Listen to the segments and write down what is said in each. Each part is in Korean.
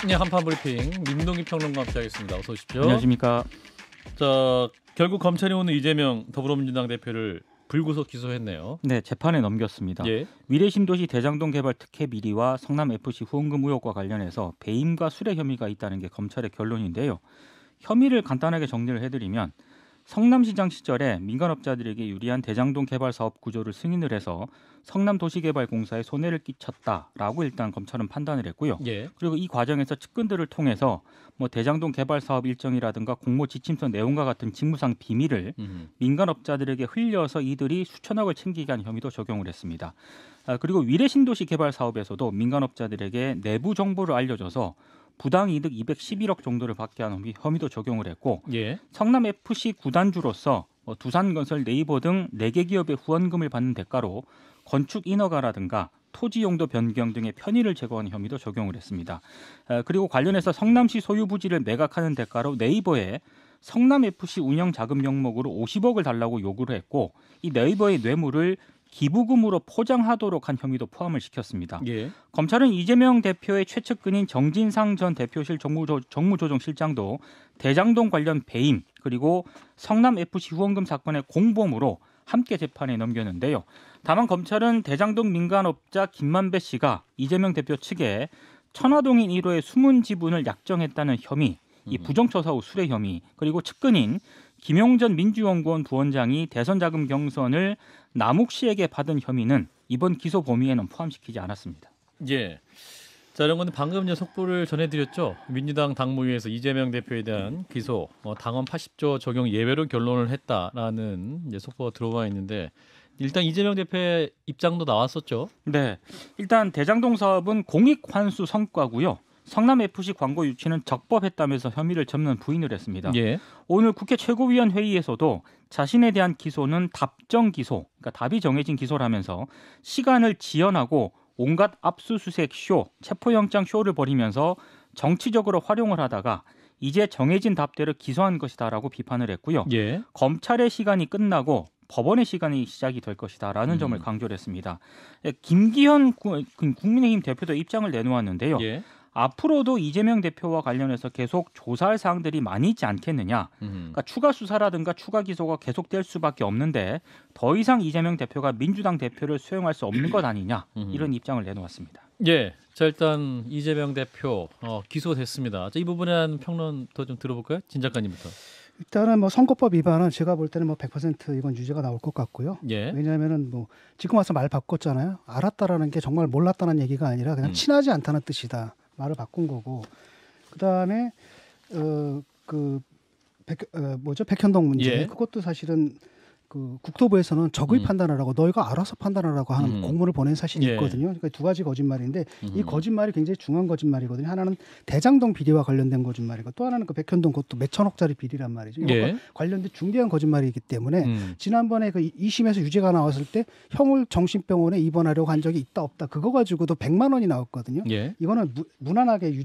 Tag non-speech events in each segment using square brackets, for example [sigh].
신 네, 한판 브리핑 민동기 평론가 함께하겠습니다. 어서 오십시오. 안녕하십니까. 자 결국 검찰이 오늘 이재명 더불어민주당 대표를 불구속 기소했네요. 네, 재판에 넘겼습니다. 예. 위례신도시 대장동 개발 특혜 비리와 성남 FC 후원금 의혹과 관련해서 배임과 수뢰 혐의가 있다는 게 검찰의 결론인데요. 혐의를 간단하게 정리를 해드리면 성남시장 시절에 민간업자들에게 유리한 대장동 개발 사업 구조를 승인을 해서 성남도시개발공사에 손해를 끼쳤다라고 일단 검찰은 판단을 했고요. 예. 그리고 이 과정에서 측근들을 통해서 뭐 대장동 개발 사업 일정이라든가 공모 지침서 내용과 같은 직무상 비밀을 음. 민간업자들에게 흘려서 이들이 수천억을 챙기게 한 혐의도 적용을 했습니다. 아, 그리고 위례 신도시 개발 사업에서도 민간업자들에게 내부 정보를 알려줘서 부당 이득 211억 정도를 받게 한 혐의도 적용을 했고 예. 성남 FC 구단주로서 뭐 두산건설 네이버 등 4개 기업의 후원금을 받는 대가로 건축 인허가라든가 토지 용도 변경 등의 편의를 제거한 혐의도 적용을 했습니다. 그리고 관련해서 성남시 소유 부지를 매각하는 대가로 네이버에 성남 FC 운영 자금 명목으로 50억을 달라고 요구를 했고 이 네이버의 뇌물을 기부금으로 포장하도록 한 혐의도 포함을 시켰습니다. 예. 검찰은 이재명 대표의 최측근인 정진상 전 대표실 정무조, 정무조정실장도 대장동 관련 배임 그리고 성남 FC 후원금 사건의 공범으로 함께 재판에 넘겼는데요. 다만 검찰은 대장동 민간업자 김만배 씨가 이재명 대표 측에 천화동인 1호의 숨은 지분을 약정했다는 혐의, 이 음. 부정처사 후 수뢰 혐의, 그리고 측근인 김용전 민주연구원 부원장이 대선 자금 경선을 남욱 씨에게 받은 혐의는 이번 기소 범위에는 포함시키지 않았습니다. 예. 자, 이런 건 방금 속보를 전해드렸죠. 민주당 당무위에서 이재명 대표에 대한 기소, 어, 당헌 80조 적용 예외로 결론을 했다라는 이제 속보가 들어와 있는데 일단 이재명 대표의 입장도 나왔었죠. 네, 일단 대장동 사업은 공익 환수 성과고요. 성남 FC 광고 유치는 적법했다면서 혐의를 접는 부인을 했습니다. 예. 오늘 국회 최고위원 회의에서도 자신에 대한 기소는 답정 기소, 그러니까 답이 정해진 기소라면서 시간을 지연하고 온갖 압수수색 쇼, 체포영장 쇼를 벌이면서 정치적으로 활용을 하다가 이제 정해진 답대로 기소한 것이다라고 비판을 했고요. 예. 검찰의 시간이 끝나고 법원의 시간이 시작이 될 것이다라는 음. 점을 강조 했습니다. 김기현 국민의힘 대표도 입장을 내놓았는데요. 예. 앞으로도 이재명 대표와 관련해서 계속 조사할 사항들이 많이 있지 않겠느냐. 음. 그러니까 추가 수사라든가 추가 기소가 계속될 수밖에 없는데 더 이상 이재명 대표가 민주당 대표를 수용할 수 없는 것 아니냐 음. 이런 입장을 내놓았습니다. 예, 자 일단 이재명 대표 어, 기소됐습니다. 자, 이 부분에 대한 평론 더좀 들어볼까요, 진 작가님부터. 일단은 뭐 선거법 위반은 제가 볼 때는 뭐100% 이건 유죄가 나올 것 같고요. 예. 왜냐하면은 뭐 지금 와서 말 바꿨잖아요. 알았다라는 게 정말 몰랐다는 얘기가 아니라 그냥 음. 친하지 않다는 뜻이다. 말을 바꾼 거고 그다음에 어그 백, 어, 뭐죠 백현동 문제 예. 그것도 사실은 그 국토부에서는 적의 음. 판단하라고 너희가 알아서 판단하라고 하는 음. 공문을 보낸 사실이 예. 있거든요. 그러니까 두 가지 거짓말인데 음. 이 거짓말이 굉장히 중요한 거짓말이거든요. 하나는 대장동 비리와 관련된 거짓말이고 또 하나는 그 백현동 그것도 몇천억짜리 비리란 말이죠. 이것 예. 관련된 중대한 거짓말이기 때문에 음. 지난번에 그 2심에서 유죄가 나왔을 때 형을 정신병원에 입원하려고 한 적이 있다 없다 그거 가지고도 100만 원이 나왔거든요. 예. 이거는 무, 무난하게 유,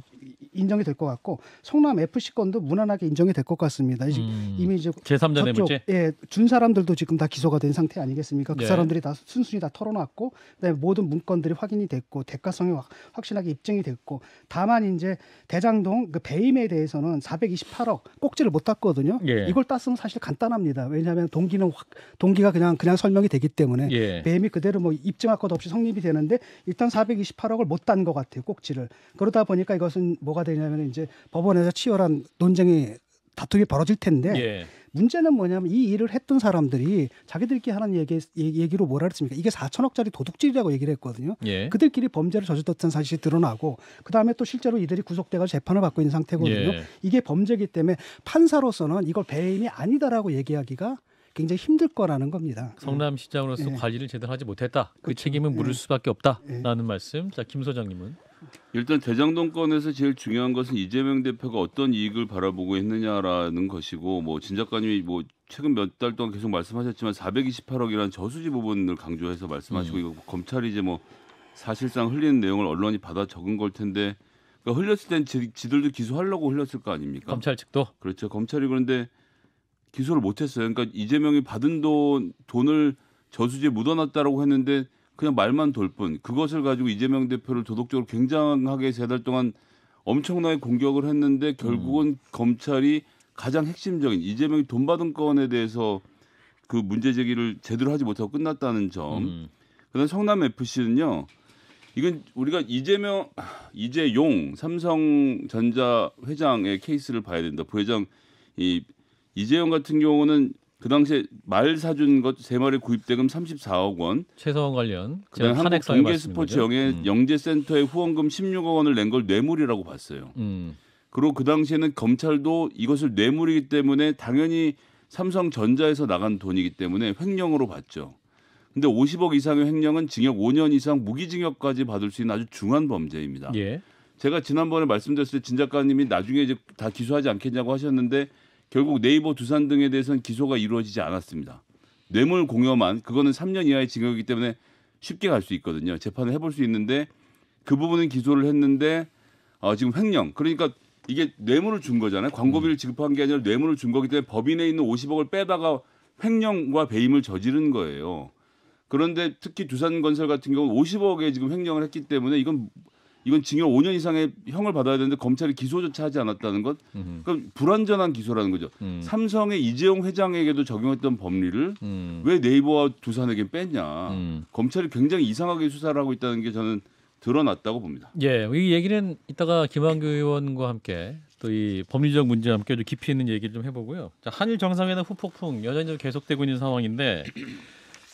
인정이 될 것 같고 성남 FC 건도 무난하게 인정이 될 것 같습니다. 음, 이미 이제 제3자 내물죄 예, 준 사람들도 지금 다 기소가 된 상태 아니겠습니까? 그 네. 사람들이 다 순순히 다 털어놨고 그다음에 모든 문건들이 확인이 됐고 대가성이 확, 확실하게 입증이 됐고 다만 이제 대장동 그 배임에 대해서는 428억 꼭지를 못 땄거든요. 예. 이걸 땄으면 사실 간단합니다. 왜냐하면 동기는 확, 동기가 그냥 그냥 설명이 되기 때문에 예. 배임이 그대로 뭐 입증할 것 없이 성립이 되는데 일단 428억을 못딴것 같아요. 꼭지를 그러다 보니까 이것은 뭐가 되냐면 이제 법원에서 치열한 논쟁이 다툼이 벌어질 텐데 예. 문제는 뭐냐면 이 일을 했던 사람들이 자기들끼리 하는 얘기, 얘기로 뭐라 그랬습니까? 이게 4천억짜리 도둑질이라고 얘기를 했거든요. 예. 그들끼리 범죄를 저질렀던 사실이 드러나고 그다음에 또 실제로 이들이 구속돼가 재판을 받고 있는 상태거든요. 예. 이게 범죄기 때문에 판사로서는 이걸 배임이 아니다라고 얘기하기가 굉장히 힘들 거라는 겁니다. 예. 성남시장으로서 예. 관리를 제대로 하지 못했다. 그 그렇죠. 책임은 물을 예. 수밖에 없다라는 예. 말씀. 자, 김 소장님은 일단 대장동권에서 제일 중요한 것은 이재명 대표가 어떤 이익을 바라보고 했느냐라는 것이고 뭐진 작가님이 뭐 최근 몇 달 동안 계속 말씀하셨지만 428억이라는 저수지 부분을 강조해서 말씀하시고 음. 이거 검찰이 이제 뭐 사실상 흘리는 내용을 언론이 받아 적은 걸 텐데 그러니까 흘렸을 땐 지, 지들도 기소하려고 흘렸을 거 아닙니까? 검찰 측도 그렇죠. 검찰이 그런데 기소를 못했어요. 그러니까 이재명이 받은 돈 돈을 저수지에 묻어놨다라고 했는데 그냥 말만 돌 뿐 그것을 가지고 이재명 대표를 도덕적으로 굉장하게 세 달 동안 엄청나게 공격을 했는데 결국은 음. 검찰이 가장 핵심적인 이재명이 돈 받은 건에 대해서 그 문제 제기를 제대로 하지 못하고 끝났다는 점. 음. 그다음 성남 FC는요. 이건 우리가 이재명 이재용 삼성전자 회장의 케이스를 봐야 된다. 부회장 이 이재용 같은 경우는 그 당시에 말 사준 것세 마리 구입 대금 34억 원. 최서원 관련. 그다음 한국 동계 스포츠 영예 음. 영재센터의 후원금 16억 원을 낸 걸 뇌물이라고 봤어요. 음. 그리고 그 당시에는 검찰도 이것을 뇌물이기 때문에 당연히 삼성전자에서 나간 돈이기 때문에 횡령으로 봤죠. 근데 50억 이상의 횡령은 징역 5년 이상 무기징역까지 받을 수 있는 아주 중한 범죄입니다. 예. 제가 지난번에 말씀드렸을 때 진 작가님이 나중에 이제 다 기소하지 않겠냐고 하셨는데 결국 네이버 두산 등에 대해서는 기소가 이루어지지 않았습니다. 뇌물 공여만 그거는 3년 이하의 징역이기 때문에 쉽게 갈 수 있거든요. 재판을 해볼 수 있는데 그 부분은 기소를 했는데 어, 지금 횡령 그러니까 이게 뇌물을 준 거잖아요. 광고비를 음. 지급한 게 아니라 뇌물을 준 거기 때문에 법인에 있는 50억을 빼다가 횡령과 배임을 저지른 거예요. 그런데 특히 두산건설 같은 경우는 50억에 지금 횡령을 했기 때문에 이건 이건 징역 5년 이상의 형을 받아야 되는데 검찰이 기소조차 하지 않았다는 것, 음. 그럼 불완전한 기소라는 거죠. 음. 삼성의 이재용 회장에게도 적용했던 법리를 음. 왜 네이버와 두산에게 뺐냐. 음. 검찰이 굉장히 이상하게 수사를 하고 있다는 게 저는 드러났다고 봅니다. 예, 이 얘기는 이따가 김한규 의원과 함께 또 이 법률적 문제와 함께 좀 깊이 있는 얘기를 좀 해보고요. 자, 한일 정상회담 후폭풍 여전히 계속되고 있는 상황인데.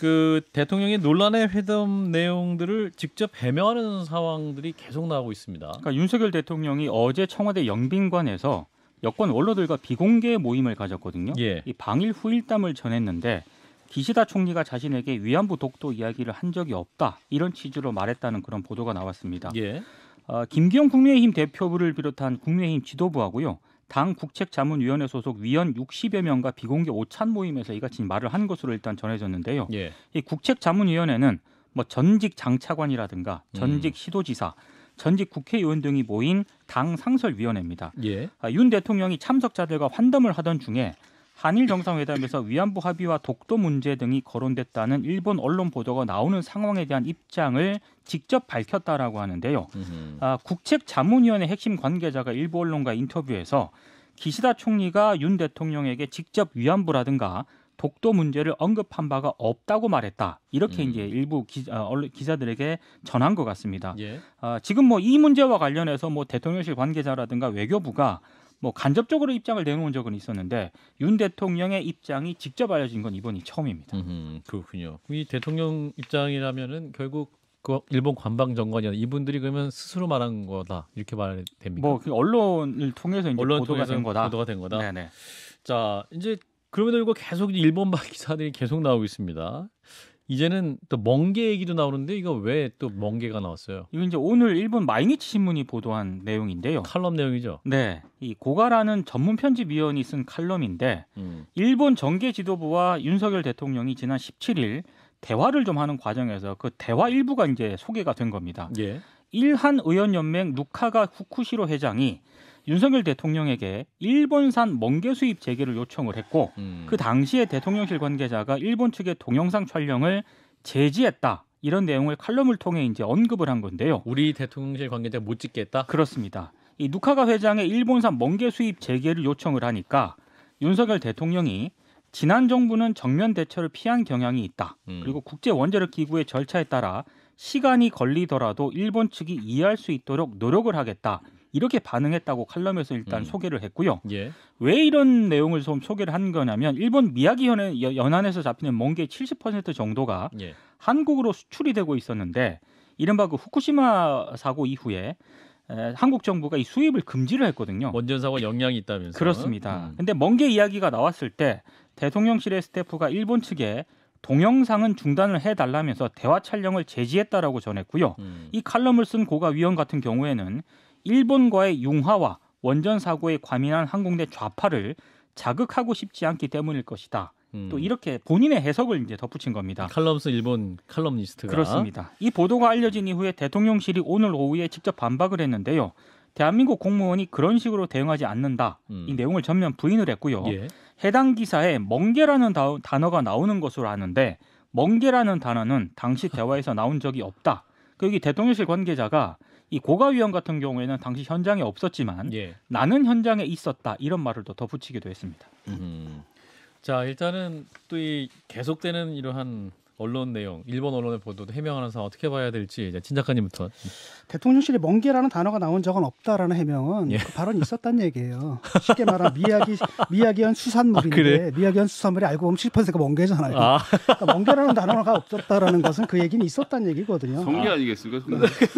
그 대통령의 논란의 회담 내용들을 직접 해명하는 상황들이 계속 나오고 있습니다. 그러니까 윤석열 대통령이 어제 청와대 영빈관에서 여권 원로들과 비공개 모임을 가졌거든요. 예. 이 방일 후일담을 전했는데 기시다 총리가 자신에게 위안부 독도 이야기를 한 적이 없다 이런 취지로 말했다는 그런 보도가 나왔습니다. 예. 어, 아, 김기현 국민의힘 대표부를 비롯한 국민의힘 지도부하고요. 당 국책자문위원회 소속 위원 60여 명과 비공개 오찬 모임에서 이같이 말을 한 것으로 일단 전해졌는데요. 예. 이 국책자문위원회는 뭐 전직 장차관이라든가 전직 음. 시도지사, 전직 국회의원 등이 모인 당 상설위원회입니다. 예. 아, 윤 대통령이 참석자들과 환담을 하던 중에 한일 정상회담에서 위안부 합의와 독도 문제 등이 거론됐다는 일본 언론 보도가 나오는 상황에 대한 입장을 직접 밝혔다라고 하는데요. 아, 국책자문위원회 핵심 관계자가 일부 언론과 인터뷰에서 기시다 총리가 윤 대통령에게 직접 위안부라든가 독도 문제를 언급한 바가 없다고 말했다. 이렇게 음. 이제 일부 기, 어, 기자들에게 전한 것 같습니다. 예. 아, 지금 뭐 이 문제와 관련해서 뭐 대통령실 관계자라든가 외교부가 뭐 간접적으로 입장을 내놓은 적은 있었는데 윤 대통령의 입장이 직접 알려진 건 이번이 처음입니다. 음, 그렇군요. 이 대통령 입장이라면은 결국 그 일본 관방 정관이나 이분들이 그러면 스스로 말한 거다 이렇게 말이 됩니까? 뭐그 언론을 통해서 이제 언론 보도가 된 거다. 보도가 된 거다. 네네. 자 이제 그럼에도 불구하고 계속 일본 바 [laughs] 기사들이 계속 나오고 있습니다. 이제는 또 멍게 얘기도 나오는데 이거 왜 또 멍게가 나왔어요? 이거 이제 오늘 일본 마이니치 신문이 보도한 내용인데요. 칼럼 내용이죠. 네, 이 고가라는 전문 편집위원이 쓴 칼럼인데 음. 일본 정계 지도부와 윤석열 대통령이 지난 17일 대화를 좀 하는 과정에서 그 대화 일부가 이제 소개가 된 겁니다. 예. 일한 의원연맹 누카가 후쿠시로 회장이 윤석열 대통령에게 일본산 멍게 수입 재개를 요청을 했고 음. 그 당시에 대통령실 관계자가 일본 측의 동영상 촬영을 제지했다. 이런 내용을 칼럼을 통해 이제 언급을 한 건데요. 우리 대통령실 관계자가 못 찍겠다? 그렇습니다. 이 누카가 회장의 일본산 멍게 수입 재개를 요청을 하니까 윤석열 대통령이 지난 정부는 정면 대처를 피한 경향이 있다. 음. 그리고 국제 원자력 기구의 절차에 따라 시간이 걸리더라도 일본 측이 이해할 수 있도록 노력을 하겠다. 이렇게 반응했다고 칼럼에서 일단 음. 소개를 했고요. 예. 왜 이런 내용을 좀 소개를 한 거냐면 일본 미야기 현에, 연안에서 잡히는 멍게 70% 정도가 예. 한국으로 수출이 되고 있었는데 이른바 그 후쿠시마 사고 이후에 에, 한국 정부가 이 수입을 금지를 했거든요. 원전 사고 영향이 있다면서 그렇습니다. 음. 근데 멍게 이야기가 나왔을 때 대통령실의 스태프가 일본 측에 동영상은 중단을 해달라면서 대화 촬영을 제지했다라고 전했고요. 음. 이 칼럼을 쓴 고가 위원 같은 경우에는 일본과의 융화와 원전 사고에 과민한 항공대 좌파를 자극하고 싶지 않기 때문일 것이다. 음. 또 이렇게 본인의 해석을 이제 덧붙인 겁니다. 칼럼스 일본 칼럼니스트가 그렇습니다. 이 보도가 알려진 이후에 대통령실이 오늘 오후에 직접 반박을 했는데요. 대한민국 공무원이 그런 식으로 대응하지 않는다. 음. 이 내용을 전면 부인을 했고요. 예. 해당 기사에 멍게라는 다, 단어가 나오는 것으로 아는데 멍게라는 단어는 당시 대화에서 나온 적이 없다. 여기 대통령실 관계자가 이 고가위원 같은 경우에는 당시 현장에 없었지만 예. 나는 현장에 있었다 이런 말을 더 덧붙이기도 했습니다. 음. 자 일단은 또 이 계속되는 이러한 언론 내용, 일본 언론의 보도도 해명하는 상 어떻게 봐야 될지 이제 진 작가님부터. 대통령실이 멍게라는 단어가 나온 적은 없다라는 해명은 예. 그 발언이 있었단 얘기예요. 쉽게 말하면 미야기 미야기현 수산물인데 아, 그래? 미야기현 수산물이 알고 보면 7%가 멍게잖아요. 아. 그러니까 멍게라는 단어가 없었다라는 것은 그 얘기는 있었단 얘기거든요. 성게 아. 아니겠습니까?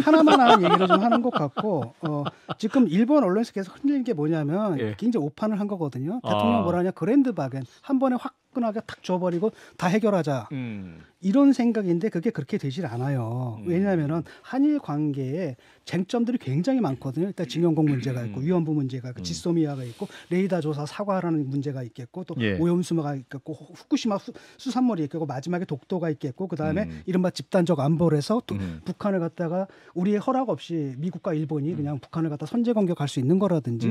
하나만 하는 얘기를 좀 하는 것 같고 어, 지금 일본 언론에서 계속 흔들린 게 뭐냐면 예. 굉장히 오판을 한 거거든요. 대통령 아. 뭐라냐 그랜드 바겐 한 번에 확 화끈하게 탁 줘버리고 다 해결하자. 음. 이런 생각인데 그게 그렇게 되질 않아요. 음. 왜냐하면은 한일 관계에 쟁점들이 굉장히 많거든요. 일단 징용공 문제가 있고 음. 위안부 문제가 있고 음. 지소미아가 있고 레이더 조사 사과라는 문제가 있겠고 또 예. 오염수가 있겠고 후쿠시마 수, 산물이 있겠고 마지막에 독도가 있겠고 그다음에 음. 이른바 집단적 안보를 해서 음. 북한을 갖다가 우리의 허락 없이 미국과 일본이 음. 그냥 북한을 갖다 선제 공격할 수 있는 거라든지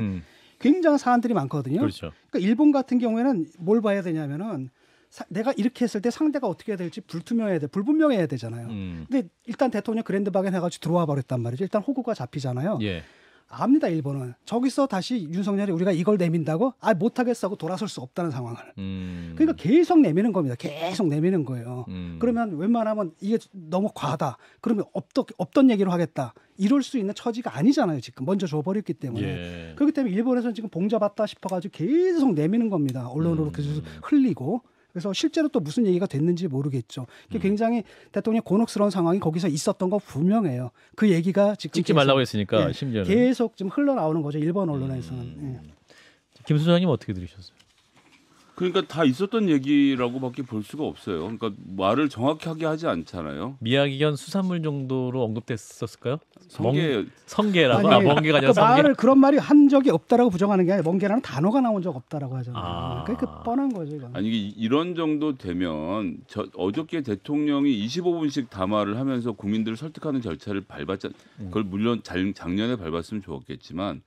굉장한 사안들이 많거든요. 그렇죠. 그러니까 일본 같은 경우에는 뭘 봐야 되냐면은 사, 내가 이렇게 했을 때 상대가 어떻게 해야 될지 불투명해야 돼, 불분명해야 되잖아요. 음. 근데 일단 대통령 그랜드 바겐 해가지고 들어와 버렸단 말이죠. 일단 호구가 잡히잖아요. 예. 압니다 일본은 저기서 다시 윤석열이 우리가 이걸 내민다고 아 못하겠어 하고 돌아설 수 없다는 상황을 음. 그러니까 계속 내미는 겁니다 계속 내미는 거예요 음. 그러면 웬만하면 이게 너무 과하다 그러면 없던, 없던 얘기로 하겠다 이럴 수 있는 처지가 아니잖아요 지금 먼저 줘버렸기 때문에 예. 그렇기 때문에 일본에서는 지금 봉잡았다 싶어가지고 계속 내미는 겁니다 언론으로 음. 계속 흘리고 그래서 실제로 또 무슨 얘기가 됐는지 모르겠죠. 음. 굉장히 대통령 곤혹스러운 상황이 거기서 있었던 거 분명해요. 그 얘기가 지금 찍지 계속, 말라고 했으니까 예, 심지어 계속 지금 흘러나오는 거죠. 일본 언론에서는. 음. 예. 김 소장님 어떻게 들으셨어요? 그러니까 다 있었던 얘기라고밖에 볼 수가 없어요. 그러니까 말을 정확하게 하지 않잖아요. 미야기견 수산물 정도로 언급됐었을까요? 성게 성게라고 아니, 아, 멍게가 아니라 그 성게. 말을 그런 말이 한 적이 없다라고 부정하는 게 아니라 멍게라는 단어가 나온 적 없다라고 하잖아요. 아. 그러니까 그 뻔한 거죠. 이건. 아니 이런 게이 정도 되면 저 어저께 대통령이 25분씩 담화를 하면서 국민들을 설득하는 절차를 밟았잖. 그걸 물론 작년에 밟았으면 좋았겠지만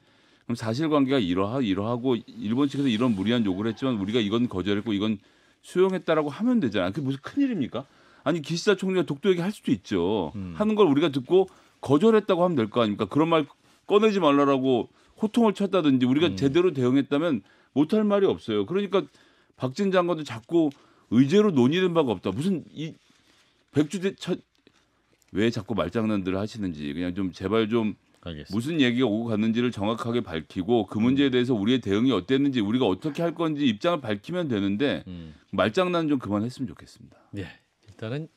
그럼 사실관계가 이러하 이러하고 일본 측에서 이런 무리한 요구를 했지만 우리가 이건 거절했고 이건 수용했다라고 하면 되잖아. 요 그게 무슨 큰 일입니까? 아니 기시다 총리가 독도 얘기 할 수도 있죠. 음. 하는 걸 우리가 듣고 거절했다고 하면 될 거 아닙니까? 그런 말 꺼내지 말라라고 호통을 쳤다든지 우리가 음. 제대로 대응했다면 못할 말이 없어요. 그러니까 박진 장관도 자꾸 의제로 논의된 바가 없다. 무슨 이 백주대 첫 왜 자꾸 말장난들을 하시는지 그냥 좀 제발 좀 알겠습니다. 무슨 얘기가 오고 갔는지를 정확하게 밝히고 그 문제에 음. 대해서 우리의 대응이 어땠는지 우리가 어떻게 할 건지 입장을 밝히면 되는데 음. 말장난 좀 그만했으면 좋겠습니다. 네, 일단은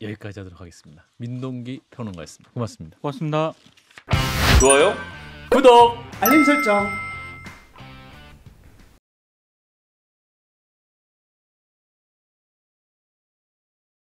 여기까지 하도록 하겠습니다. 민동기 평론가였습니다. 고맙습니다. 고맙습니다. 좋아요, 구독, 알림 설정.